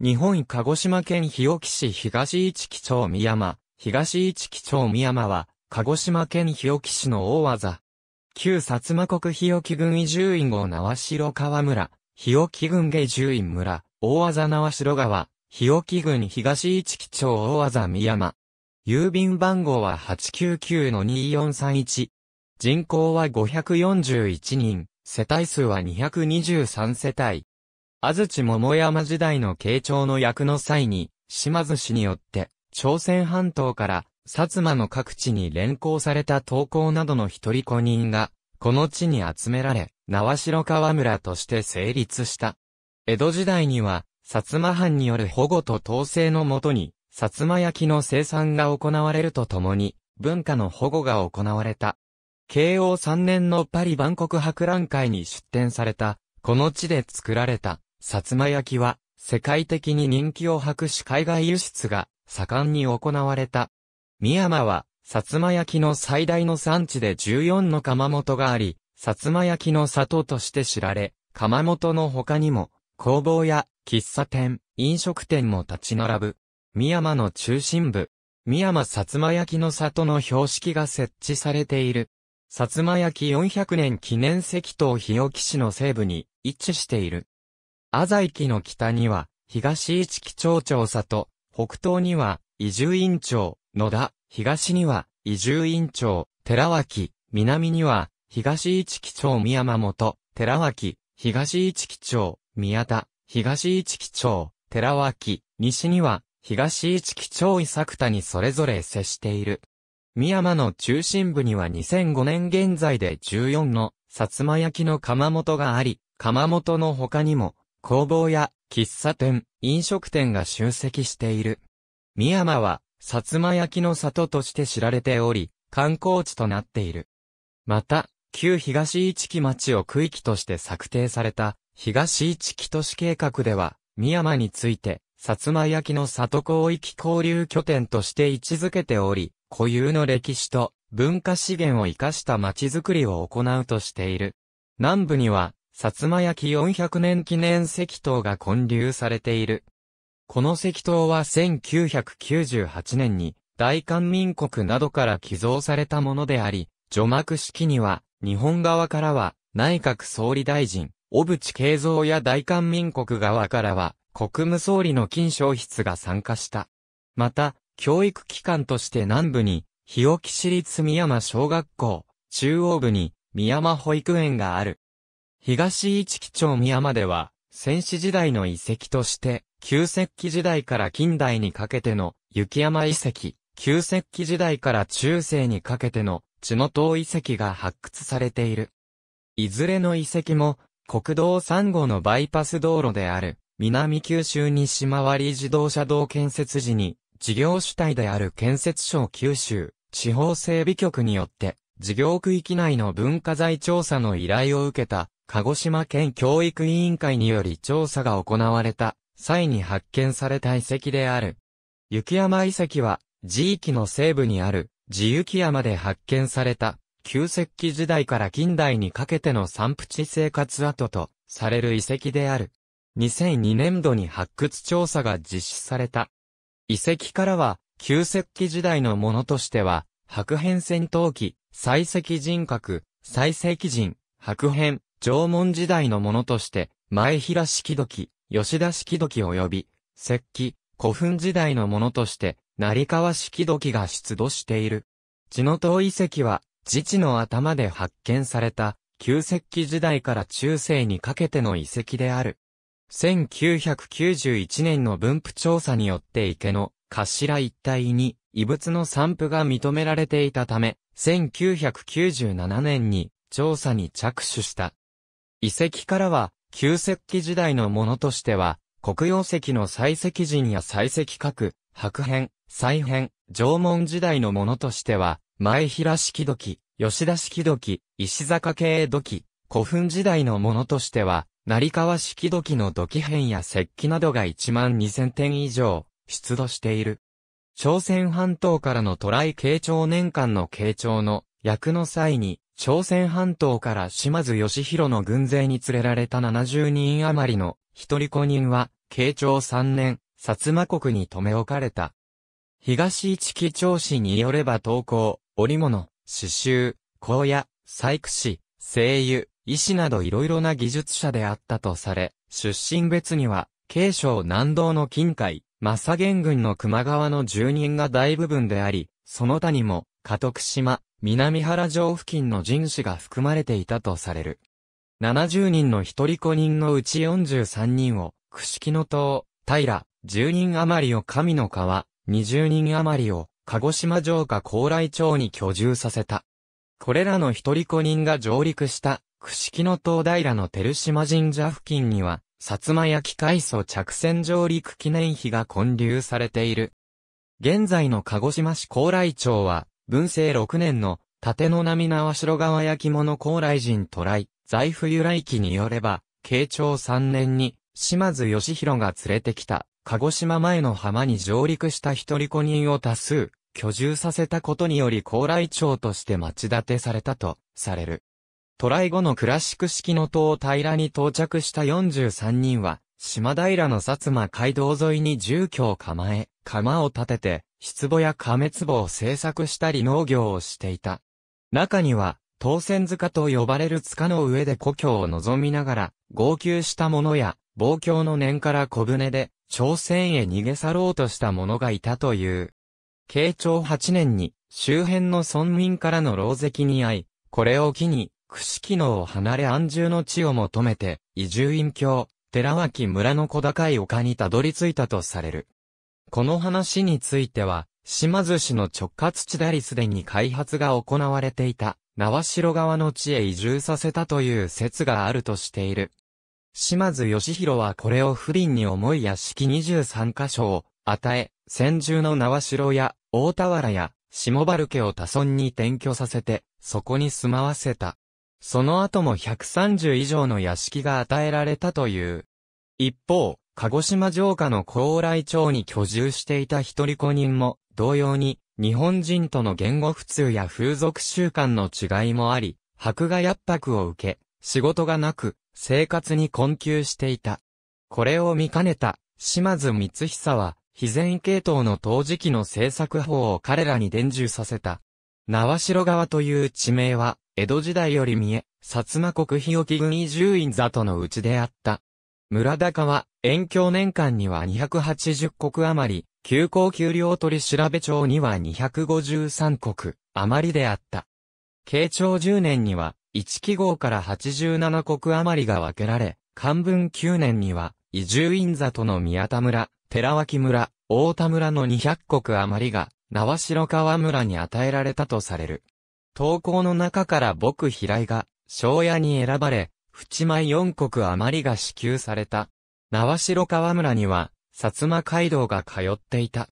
日本鹿児島県日置市東市基町三山、東市基町三山は、鹿児島県日置市の大技。旧薩摩国日置郡移住院号縄城川村、日置郡下住院村、大技縄城川、日置郡東市基町大技三山。郵便番号は899-2431。人口は541人、世帯数は223世帯。安土桃山時代の慶長の役の際に、島津氏によって、朝鮮半島から、薩摩の各地に連行された投稿などの一人子人が、この地に集められ、縄城川村として成立した。江戸時代には、薩摩藩による保護と統制のもとに、薩摩焼の生産が行われるとともに、文化の保護が行われた。慶応3年のパリ万国博覧会に出展された、この地で作られた、薩摩焼きは、世界的に人気を博し海外輸出が盛んに行われた。三山は、薩摩焼きの最大の産地で14の窯元があり、薩摩焼きの里として知られ、窯元の他にも、工房や喫茶店、飲食店も立ち並ぶ。三山の中心部、三山薩摩焼きの里の標識が設置されている。薩摩焼き400年記念石灯日置市の西部に位置している。浅井木の北には、東市木町長里、北東には、移住院長、野田、東には、移住院長、寺脇、南には、東市木町宮本、寺脇、東市木町、宮田、東市木町、寺脇、西には、東市木町伊作田にそれぞれ接している。宮間の中心部には2005年現在で14の、薩摩焼の窯元があり、窯元の他にも、工房や喫茶店、飲食店が集積している。三山は、薩摩焼の里として知られており、観光地となっている。また、旧東市木町を区域として策定された、東市木都市計画では、三山について、薩摩焼の里広域交流拠点として位置づけており、固有の歴史と文化資源を生かした町づくりを行うとしている。南部には、薩摩焼400年記念石灯が建立されている。この石灯は1998年に大韓民国などから寄贈されたものであり、除幕式には日本側からは内閣総理大臣、小渕恵三や大韓民国側からは国務総理の金賞筆が参加した。また、教育機関として南部に日置市立宮山小学校、中央部に宮山保育園がある。東市基町宮までは、戦死時代の遺跡として、旧石器時代から近代にかけての雪山遺跡、旧石器時代から中世にかけての地の塔遺跡が発掘されている。いずれの遺跡も、国道3号のバイパス道路である、南九州西回り自動車道建設時に、事業主体である建設省九州地方整備局によって、事業区域内の文化財調査の依頼を受けた鹿児島県教育委員会により調査が行われた際に発見された遺跡である。雪山遺跡は、地域の西部にある、地雪山で発見された、旧石器時代から近代にかけての散布地生活跡とされる遺跡である。2002年度に発掘調査が実施された。遺跡からは、旧石器時代のものとしては、白変戦闘機、採石人格、採石人、白変、縄文時代のものとして、前平式土器、吉田式土器及び、石器、古墳時代のものとして、成川式土器が出土している。地の遠遺跡は、自治の頭で発見された、旧石器時代から中世にかけての遺跡である。1991年の分布調査によって池の頭一帯に異物の散布が認められていたため、1997年に調査に着手した。遺跡からは、旧石器時代のものとしては、黒曜石の採石人や採石核、白片、再編、縄文時代のものとしては、前平式土器、吉田式土器、石坂系土器、古墳時代のものとしては、成川式土器の土器片や石器などが1万2000点以上、出土している。朝鮮半島からの渡来慶長年間の慶長の役の際に、朝鮮半島から島津義弘の軍勢に連れられた70人余りの一人子人は、慶長3年、薩摩国に留め置かれた。東一木長市によれば投稿、織物、刺繍、荒野、細工師、精油、医師など色々な技術者であったとされ、出身別には、慶省南道の近海、正元軍の熊川の住人が大部分であり、その他にも、家徳島、南原城付近の人士が含まれていたとされる。70人の一人子人のうち43人を、串木の塔、平、10人余りを神の川、20人余りを、鹿児島城下高麗町に居住させた。これらの一人子人が上陸した、串木の塔平の照島神社付近には、薩摩焼海藻着船上陸記念碑が建立されている。現在の鹿児島市高麗町は、文政6年の、盾の波縄城川焼物高麗人渡来、財布由来記によれば、慶長3年に、島津義弘が連れてきた、鹿児島前の浜に上陸した一人子人を多数、居住させたことにより高麗町として町立てされたと、される。渡来後のクラシック式の塔平に到着した43人は、島平の薩摩街道沿いに住居を構え、釜を建てて、出母や滅壺を製作したり農業をしていた。中には、当選塚と呼ばれる塚の上で故郷を望みながら、号泣した者や、望郷の念から小舟で、朝鮮へ逃げ去ろうとした者がいたという。慶長8年に、周辺の村民からの牢石に遭い、これを機に、串木野を離れ安住の地を求めて、移住院郷、寺脇村の小高い丘にたどり着いたとされる。この話については、島津氏の直轄地でありすでに開発が行われていた、縄城側の地へ移住させたという説があるとしている。島津義弘はこれを不倫に思い屋敷23箇所を与え、先住の縄城や大田原や下原家を多村に転居させて、そこに住まわせた。その後も130以上の屋敷が与えられたという。一方、鹿児島城下の高麗町に居住していた一人子人も、同様に、日本人との言語普通や風俗習慣の違いもあり、迫害圧迫を受け、仕事がなく、生活に困窮していた。これを見かねた、島津光久は、非前系統の陶磁器の製作法を彼らに伝授させた。縄城川という地名は、江戸時代より見え、薩摩国日置軍移住院とのうちであった。村高は、延長年間には280国余り、休校給料取調べ帳には253国余りであった。慶長10年には、1記号から87国余りが分けられ、漢文9年には、移住院里の宮田村、寺脇村、大田村の200国余りが、縄城川村に与えられたとされる。投稿の中から僕平井が、庄屋に選ばれ、淵前4国余りが支給された。縄城川村には、薩摩街道が通っていた。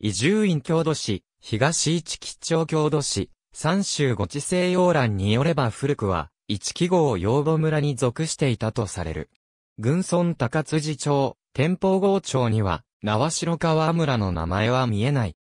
移住院郷土史、東市吉町郷土史、三州五地西洋欄によれば古くは、一記号養母村に属していたとされる。軍村高辻町、天保郷町には、縄城川村の名前は見えない。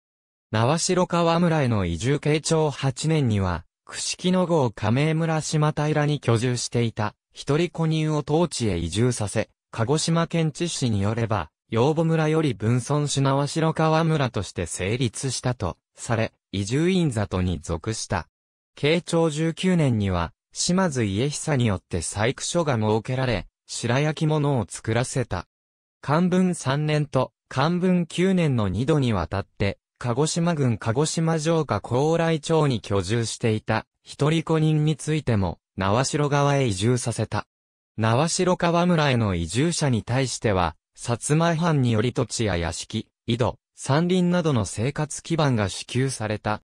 縄城川村への移住慶長8年には、串木野号亀村島平に居住していた、一人子人を当地へ移住させ、鹿児島県知事によれば、養母村より分村品は白川村として成立したと、され、移住院里に属した。慶長19年には、島津家久によって採掘所が設けられ、白焼き物を作らせた。漢文3年と漢文9年の2度にわたって、鹿児島郡鹿児島城下高麗町に居住していた一人子人についても、縄城川へ移住させた。縄城川村への移住者に対しては、薩摩藩により土地や屋敷、井戸、山林などの生活基盤が支給された。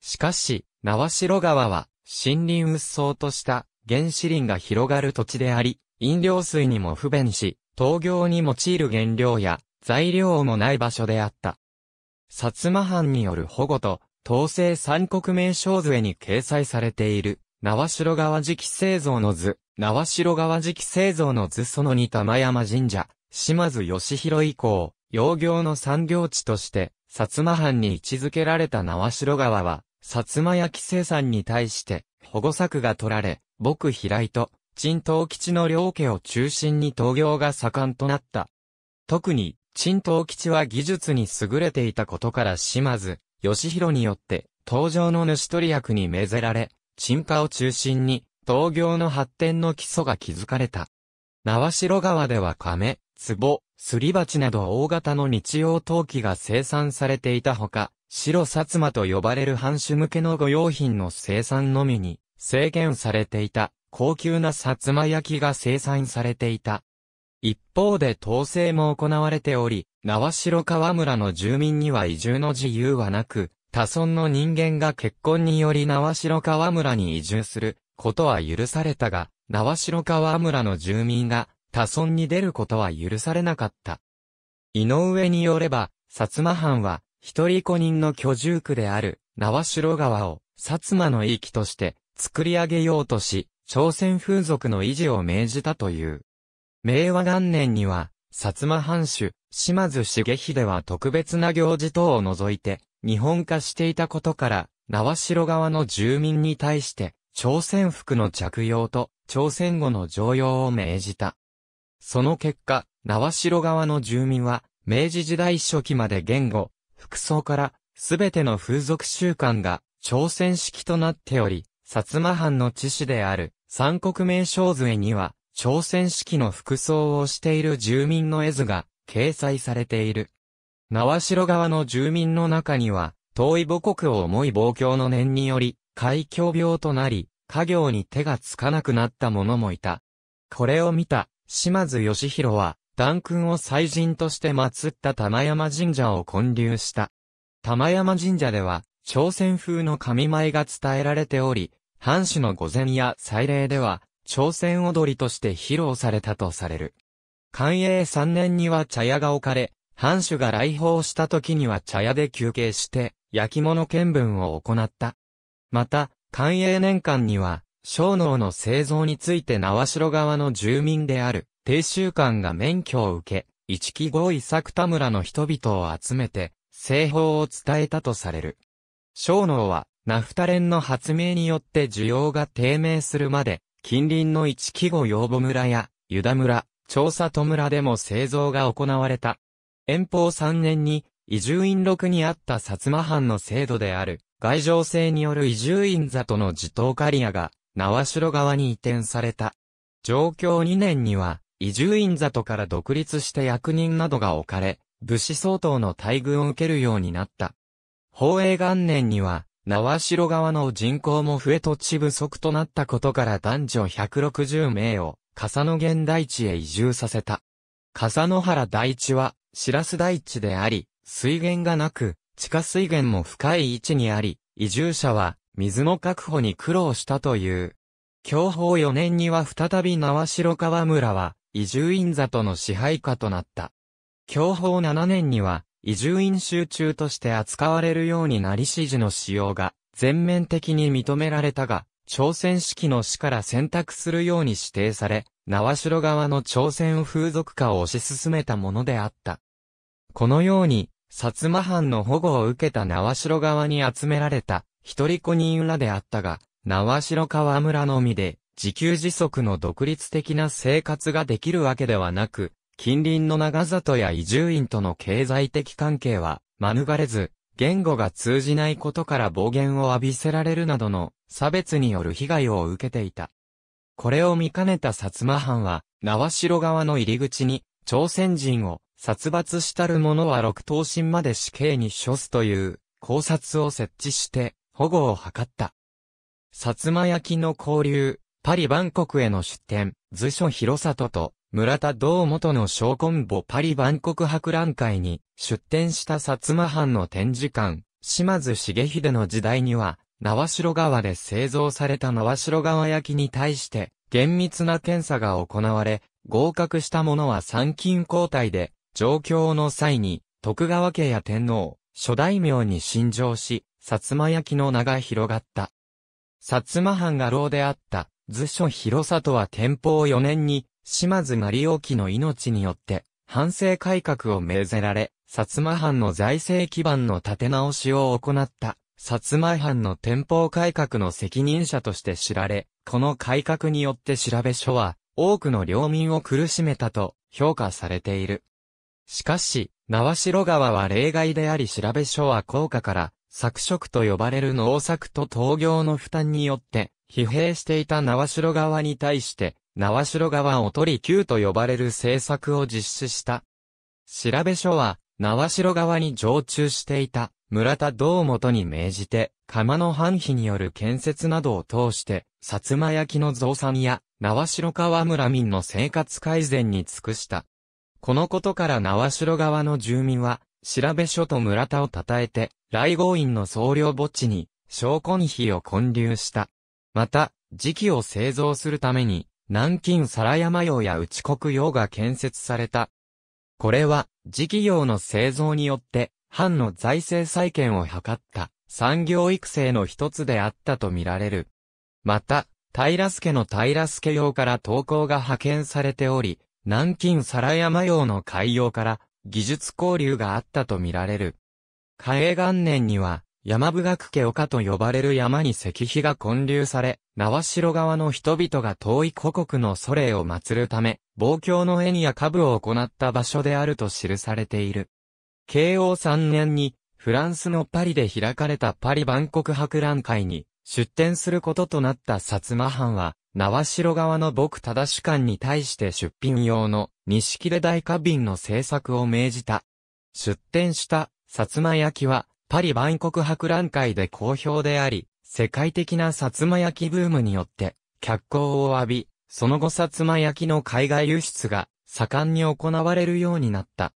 しかし、縄城川は、森林鬱蒼とした原始林が広がる土地であり、飲料水にも不便し、陶業に用いる原料や材料もない場所であった。薩摩藩による保護と、統制三国名称図へに掲載されている。縄城川時期製造の図、縄城川時期製造の図その二玉山神社、島津義弘以降、養業の産業地として、薩摩藩に位置づけられた縄城川は、薩摩焼生産に対して、保護策が取られ、僕平井と、陳東吉の両家を中心に東業が盛んとなった。特に、陳東吉は技術に優れていたことから島津、義弘によって、登場の主取役に命ぜられ、沈下を中心に、東業の発展の基礎が築かれた。縄代川では亀、壺、すり鉢など大型の日用陶器が生産されていたほか、白薩摩と呼ばれる藩主向けの御用品の生産のみに制限されていた高級な薩摩焼きが生産されていた。一方で統制も行われており、縄代川村の住民には移住の自由はなく、他村の人間が結婚により縄城川村に移住することは許されたが、縄城川村の住民が他村に出ることは許されなかった。井上によれば、薩摩藩は、一人子人の居住区である、縄城川を、薩摩の域として、作り上げようとし、朝鮮風俗の維持を命じたという。明和元年には、薩摩藩主、島津重秀は特別な行事等を除いて、日本化していたことから、縄城側の住民に対して、朝鮮服の着用と朝鮮語の常用を命じた。その結果、縄城側の住民は、明治時代初期まで言語、服装から、すべての風俗習慣が朝鮮式となっており、薩摩藩の知事である三国名称図絵には、朝鮮式の服装をしている住民の絵図が掲載されている。縄城川の住民の中には、遠い母国を思い望郷の念により、海峡病となり、家業に手がつかなくなった者もいた。これを見た、島津義弘は、段君を祭神として祀った玉山神社を建立した。玉山神社では、朝鮮風の神舞が伝えられており、藩主の御前や祭礼では、朝鮮踊りとして披露されたとされる。寛永三年には茶屋が置かれ、藩主が来訪した時には茶屋で休憩して、焼き物見分を行った。また、寛永年間には、小脳の製造について縄城側の住民である、定州官が免許を受け、一木合意作田村の人々を集めて、製法を伝えたとされる。小脳は、ナフタレンの発明によって需要が低迷するまで、近隣の一木後養母村や、ユダ村、調査戸村でも製造が行われた。遠方3年に、移住院録にあった薩摩藩の制度である、外情制による移住院座との自頭刈谷が、縄城側に移転された。上京2年には、移住院里から独立して役人などが置かれ、武士相当の待遇を受けるようになった。宝永元年には、縄城側の人口も増え土地不足となったことから男女160名を、笠野源大地へ移住させた。笠野原大地は、らす。大地であり、水源がなく、地下水源も深い位置にあり、移住者は水の確保に苦労したという。享保4年には再び縄城川村は、移住院里の支配下となった。享保7年には、移住院集中として扱われるようになり指示の使用が全面的に認められたが、朝鮮式の死から選択するように指定され、縄城側の朝鮮風俗化を推し進めたものであった。このように、薩摩藩の保護を受けた縄城側に集められた、一人子人らであったが、縄城川村のみで、自給自足の独立的な生活ができるわけではなく、近隣の長里や移住院との経済的関係は、免れず、言語が通じないことから暴言を浴びせられるなどの差別による被害を受けていた。これを見かねた薩摩藩は、縄城側の入り口に、朝鮮人を殺伐したる者は六等身まで死刑に処すという考察を設置して保護を図った。薩摩焼の交流、パリ万国への出展、図書広里と村田道元の小コンボパリ万国博覧会に出展した薩摩藩の展示館、島津重秀の時代には、縄城川で製造された縄城川焼きに対して、厳密な検査が行われ、合格したものは参勤交代で、状況の際に、徳川家や天皇、諸大名に信条し、薩摩焼の名が広がった。薩摩藩が老であった、図書広里は天保4年に、島津成沖の命によって、反省改革を命ぜられ、薩摩藩の財政基盤の立て直しを行った、薩摩藩の天保改革の責任者として知られ、この改革によって調べ書は、多くの領民を苦しめたと評価されている。しかし、縄城川は例外であり調べ書は効果から、作色と呼ばれる農作と東業の負担によって、疲弊していた縄城川に対して、縄城川を取り旧と呼ばれる政策を実施した。調べ書は、縄城川に常駐していた村田道元に命じて、釜の藩費による建設などを通して、薩摩焼の増産や、縄城川村民の生活改善に尽くした。このことから縄城川の住民は、調べ所と村田を称えて、来郷院の総領墓地に、昇魂碑を建立した。また、磁器を製造するために、南京皿山用や内国用が建設された。これは、磁器用の製造によって、藩の財政再建を図った産業育成の一つであったとみられる。また、平助の平助用から投稿が派遣されており、南京皿山用の海洋から技術交流があったとみられる。嘉永元年には、山部学家丘と呼ばれる山に石碑が建立され、縄城側の人々が遠い故国の祖霊を祀るため、望郷の絵にや下部を行った場所であると記されている。慶応3年に、フランスのパリで開かれたパリ万国博覧会に出展することとなった薩摩藩は、縄城側の僕忠主官に対して出品用の錦で大花瓶の製作を命じた。出展した薩摩焼はパリ万国博覧会で好評であり、世界的な薩摩焼ブームによって脚光を浴び、その後薩摩焼の海外輸出が盛んに行われるようになった。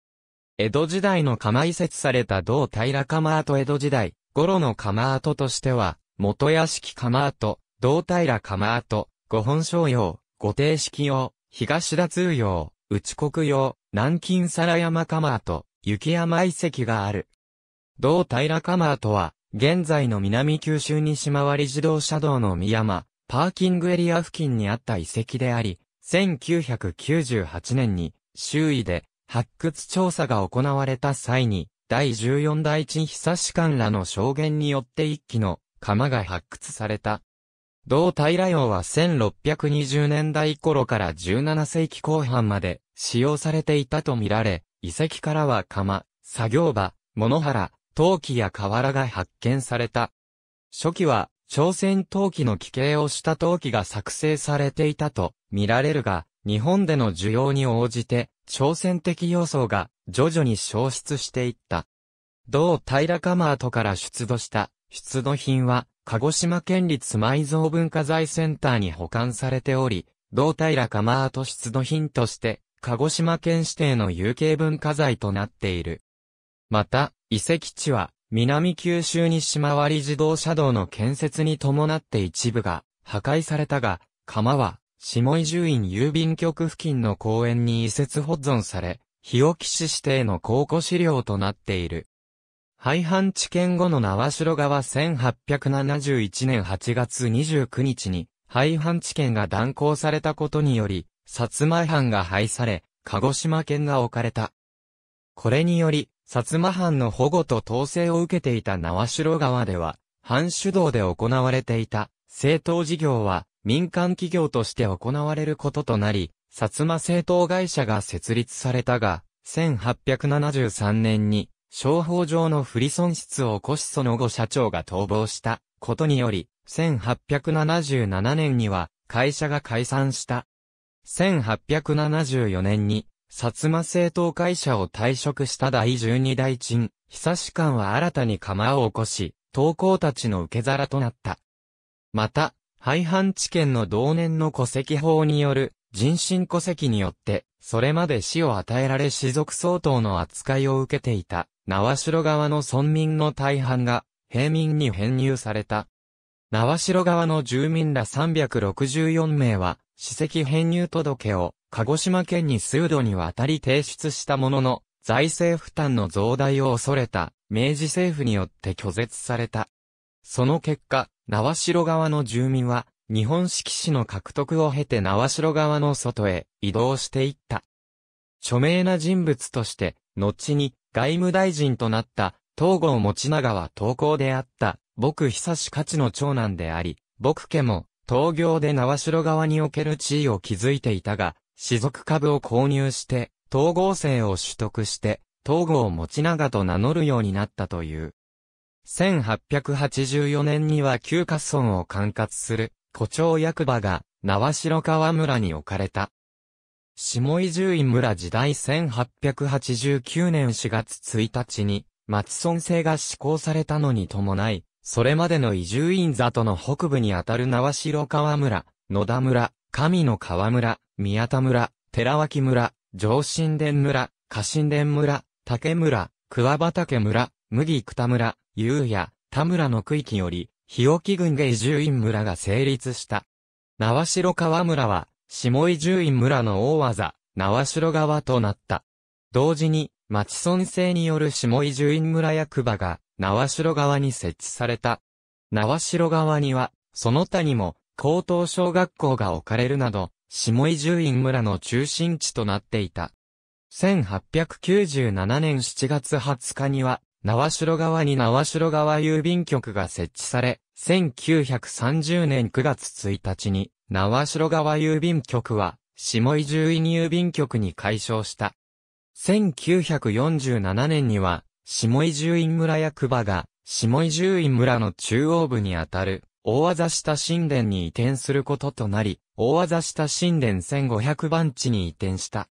江戸時代の釜移設された同平釜跡江戸時代、頃の釜跡としては、元屋敷釜跡、同平釜跡、五本商用、五定式用、東田通用、内国用、南京皿山ート、雪山遺跡がある。同平ートは、現在の南九州西回り自動車道の三山、パーキングエリア付近にあった遺跡であり、1998年に周囲で発掘調査が行われた際に、第14代地久士官らの証言によって一機の釜が発掘された。同平洋は1620年代頃から17世紀後半まで使用されていたとみられ、遺跡からは釜、作業場、物原、陶器や瓦が発見された。初期は、朝鮮陶器の規形をした陶器が作成されていたと見られるが、日本での需要に応じて、朝鮮的要素が徐々に消失していった。同平釜跡から出土した出土品は、鹿児島県立埋蔵文化財センターに保管されており、道平釜跡出土品として、鹿児島県指定の有形文化財となっている。また、遺跡地は、南九州西回り自動車道の建設に伴って一部が破壊されたが、釜は、下井住院郵便局付近の公園に移設保存され、日置市指定の考古資料となっている。廃藩置県後の縄城川1871年8月29日に、廃藩置県が断行されたことにより、薩摩藩が廃され、鹿児島県が置かれた。これにより、薩摩藩の保護と統制を受けていた縄城川では、藩主導で行われていた、政党事業は、民間企業として行われることとなり、薩摩政党会社が設立されたが、1873年に商法上の不利損失を起こしその後社長が逃亡したことにより、1877年には会社が解散した。1874年に、薩摩政党会社を退職した第12代陳、久志官は新たに釜を起こし、投稿たちの受け皿となった。また、廃藩置県の同年の戸籍法による人身戸籍によって、それまで死を与えられ士族相当の扱いを受けていた縄城側の村民の大半が、平民に編入された。縄城側の住民ら364名は、史跡編入届を、鹿児島県に数度にわたり提出したものの、財政負担の増大を恐れた、明治政府によって拒絶された。その結果、縄城側の住民は、日本式市の獲得を経て縄城側の外へ移動していった。著名な人物として、後に外務大臣となった東郷持長は東郷であった、僕久し勝の長男であり、僕家も東業で縄城川における地位を築いていたが、士族株を購入して、東郷姓を取得して、東郷持長と名乗るようになったという。1884年には旧家村を管轄する、古町役場が、縄城川村に置かれた。下伊集院村時代1889年4月1日に、松村制が施行されたのに伴い、それまでの伊集院里の北部にあたる縄城川村、野田村、神の川村、宮田村、寺脇村、上新田村、家新田村、竹村、桑畑村、麦北村、優也、田村の区域より、日置郡下伊集院村が成立した。縄城川村は、下井獣院村の大技、縄城川となった。同時に、町村制による下井獣院村役場が、縄城川に設置された。縄城川には、その他にも、高等小学校が置かれるなど、下井獣院村の中心地となっていた。1897年7月20日には、縄城川に縄城川郵便局が設置され、1930年9月1日に、縄城川郵便局は、下井獣院郵便局に改称した。1947年には、下井獣院村役場が、下井獣院村の中央部にあたる、大技下神殿に移転することとなり、大技下神殿1500番地に移転した。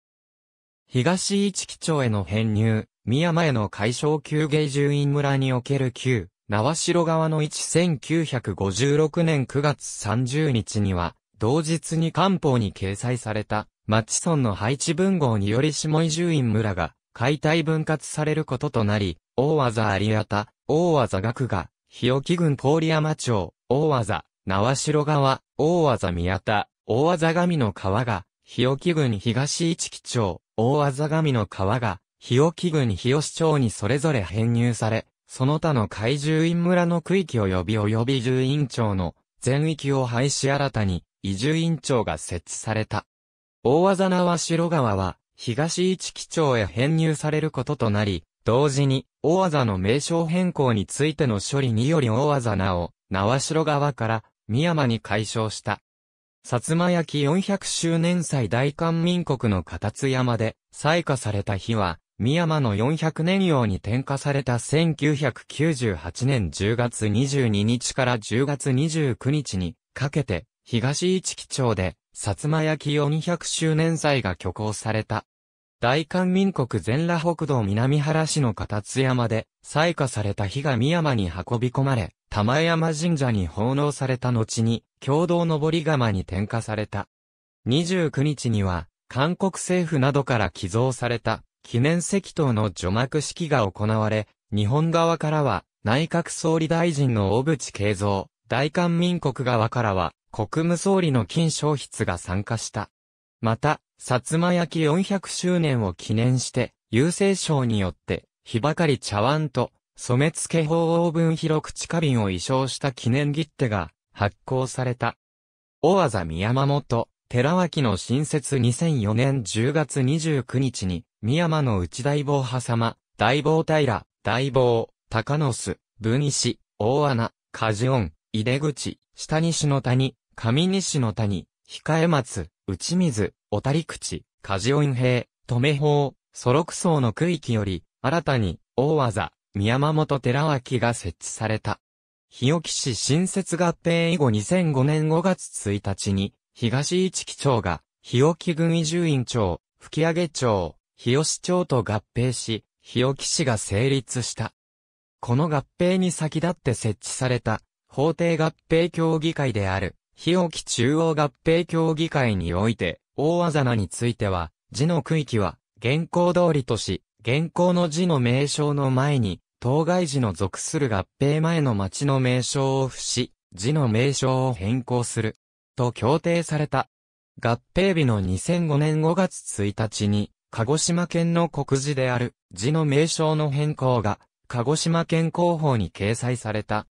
東市基町への編入、宮前の解消旧芸住院村における旧、縄城川の位置1956年9月30日には、同日に官報に掲載された、マチの配置文号により下伊集院村が解体分割されることとなり、大技有田、大技学が、日置郡郡山町、大技、縄城川、大技宮田、大技神の川が、日置郡東市木町、大技神の川が、日置郡日吉町にそれぞれ編入され、その他の海獣院村の区域及び及び獣院町の全域を廃止新たに、移住院長が設置された。大技縄城川は、東市基町へ編入されることとなり、同時に、大技の名称変更についての処理により大技名を、縄城川から、三山に解消した。薩摩焼400周年祭大韓民国の片津山で、採火された日は、三山の400年用に転火された1998年10月22日から10月29日にかけて、東市木町で、薩摩焼きを0 0周年祭が挙行された。大韓民国全羅北道南原市の片津山で、採火された火が宮山に運び込まれ、玉山神社に奉納された後に、共同登り窯に点火された。29日には、韓国政府などから寄贈された、記念石灯の除幕式が行われ、日本側からは、内閣総理大臣の小渕恵三、大韓民国側からは、国務総理の金正筆が参加した。また、薩摩焼400周年を記念して、郵政省によって、日ばかり茶碗と、染付法王文広口花瓶を衣装した記念切手が発行された。大技宮間元、寺脇の新設2004年10月29日に、宮間の内大坊派様、大坊平、大坊、高野巣、文石、大穴、梶音、出口、下西の谷、上西の谷、控松、内水、小谷口、梶尾院平、留法、ソロク層の区域より、新たに、大技、宮本寺脇が設置された。日置市新設合併以後2005年5月1日に、東市基町が、日置郡移住院町、吹上町、日吉町と合併し、日置市が成立した。この合併に先立って設置された、法廷合併協議会である、日置中央合併協議会において、大技名については、字の区域は、現行通りとし、現行の字の名称の前に、当該字の属する合併前の町の名称を付し、字の名称を変更する。と協定された。合併日の2005年5月1日に、鹿児島県の国字である字の名称の変更が、鹿児島県広報に掲載された。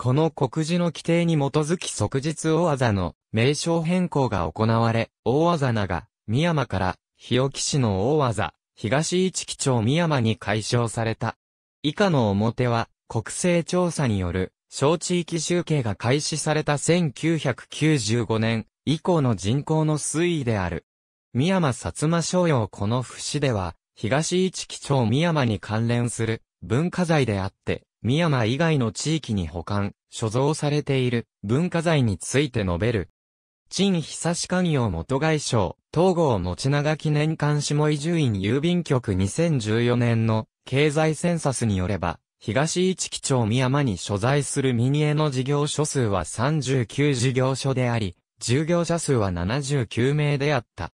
この告示の規定に基づき即日大技の名称変更が行われ、大技名が、三山から、日置市の大技、東市基町三山に解消された。以下の表は、国勢調査による、小地域集計が開始された1995年以降の人口の推移である。三山薩摩商用この節では、東市基町三山に関連する文化財であって、三山以外の地域に保管、所蔵されている文化財について述べる。陳久志官業元外相、東郷持長記念館下伊集院郵便局2014年の経済センサスによれば、東市基町宮山に所在するミニエの事業所数は39事業所であり、従業者数は79名であった。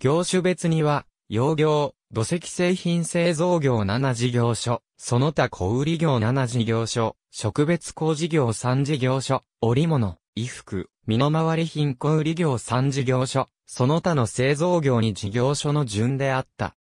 業種別には、養業、土石製品製造業7事業所、その他小売業7事業所、植別工事業3事業所、織物、衣服、身の回り品小売業3事業所、その他の製造業に事業所の順であった。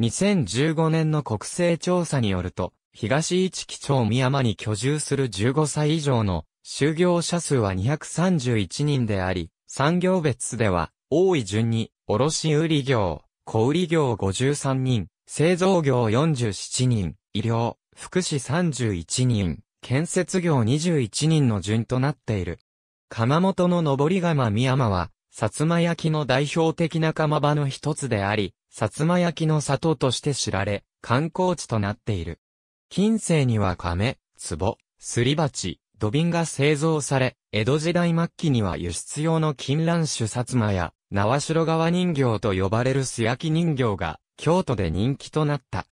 2015年の国勢調査によると、東市基町宮山に居住する15歳以上の就業者数は231人であり、産業別では、多い順に、卸売業、小売業53人、製造業47人、医療、福祉31人、建設業21人の順となっている。鎌本の登り釜三山は、薩摩焼の代表的な釜場の一つであり、薩摩焼の里として知られ、観光地となっている。近世には亀、壺、すり鉢、土瓶が製造され、江戸時代末期には輸出用の金蘭種薩摩や縄代川人形と呼ばれる素焼き人形が、京都で人気となった。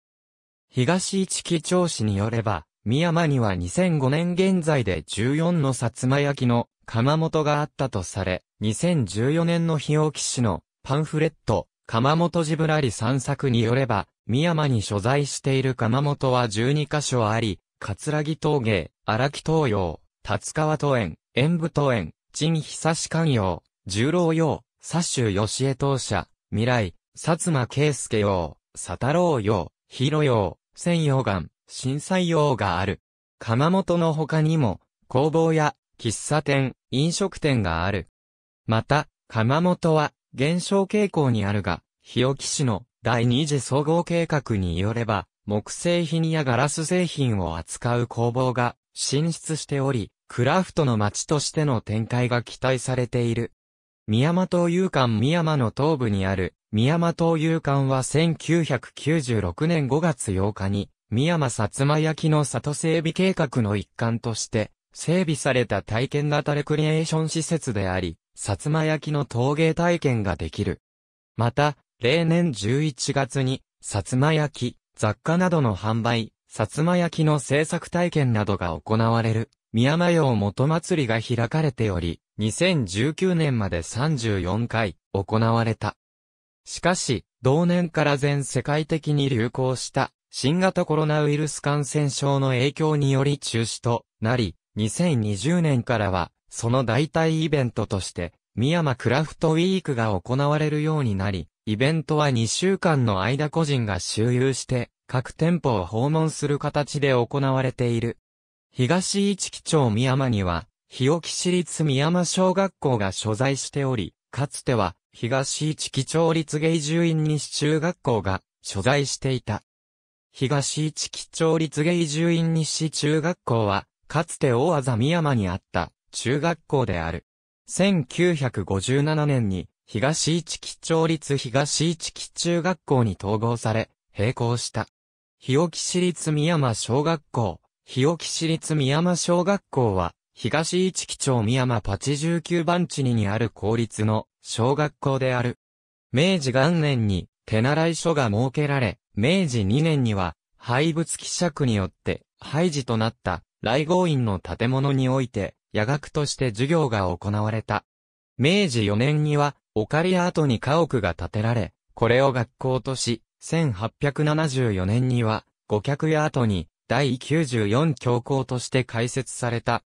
東市木町市によれば、三山には2005年現在で14の薩摩焼きの鎌本があったとされ、2014年の日置市のパンフレット、鎌本ジブラリ散策によれば、三山に所在している鎌本は12カ所あり、葛城峠、荒木東洋、立川東園、演武東園、陳久志寛洋、十郎洋、佐州義江当社、未来、薩摩圭介王、佐太郎王、広洋、千洋岩、震災洋がある。窯元の他にも、工房や、喫茶店、飲食店がある。また、窯元は、減少傾向にあるが、日置市の第二次総合計画によれば、木製品やガラス製品を扱う工房が進出しており、クラフトの街としての展開が期待されている。宮間東遊館宮間の東部にある、宮間東遊館は1996年5月8日に、宮間薩摩焼の里整備計画の一環として、整備された体験型レクリエーション施設であり、薩摩焼の陶芸体験ができる。また、例年11月に、薩摩焼、雑貨などの販売、薩摩焼の製作体験などが行われる、宮間用元祭りが開かれており、2019年まで34回行われた。しかし、同年から全世界的に流行した新型コロナウイルス感染症の影響により中止となり、2020年からはその代替イベントとして三山クラフトウィークが行われるようになり、イベントは2週間の間個人が周遊して各店舗を訪問する形で行われている。東市基町三山には、日置市立宮間小学校が所在しており、かつては東市木町立芸術院西中学校が所在していた。東市木町立芸術院西中学校は、かつて大字宮間にあった中学校である。1957年に東市木町立東市木中学校に統合され、並行した。日置市立宮間小学校、日置市立宮間小学校は、東市基町宮八十九番地ににある公立の小学校である。明治元年に手習い所が設けられ、明治2年には廃仏希釈によって廃寺となった来合院の建物において夜学として授業が行われた。明治4年にはオカリアートに家屋が建てられ、これを学校とし、1874年には、五脚屋後に、第94教校として開設された。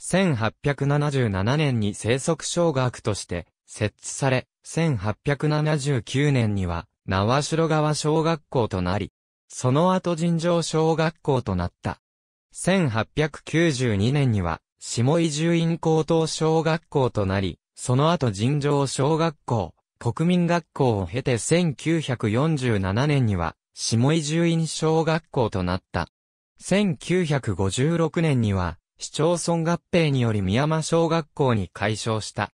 1877年に生息小学として設置され、1879年には縄城川小学校となり、その後尋常小学校となった。1892年には下伊住院高等小学校となり、その後尋常小学校、国民学校を経て1947年には下伊住院小学校となった。1956年には市町村合併により宮間小学校に解消した。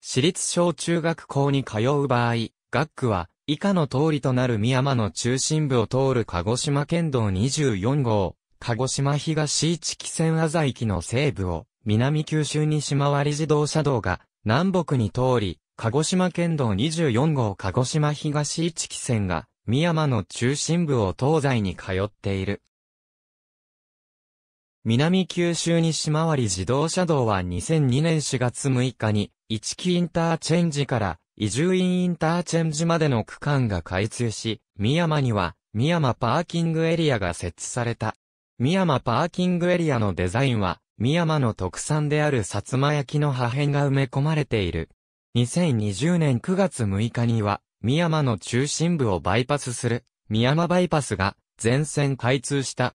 私立小中学校に通う場合、学区は以下の通りとなる宮間の中心部を通る鹿児島県道24号、鹿児島東市木線あざ駅の西部を南九州西回り自動車道が南北に通り、鹿児島県道24号鹿児島東市木線が宮間の中心部を東西に通っている。南九州西回り自動車道は2002年4月6日に、市木インターチェンジから、移住院インターチェンジまでの区間が開通し、三山には、三山パーキングエリアが設置された。三山パーキングエリアのデザインは、三山の特産である薩摩焼の破片が埋め込まれている。2020年9月6日には、三山の中心部をバイパスする、三山バイパスが、全線開通した。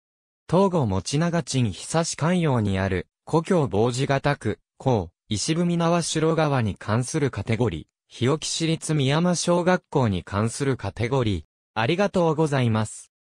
東郷持長鎮久市関陽にある、故郷坊寺型区、港、石踏縄城川に関するカテゴリー、日置市立宮間小学校に関するカテゴリー、ありがとうございます。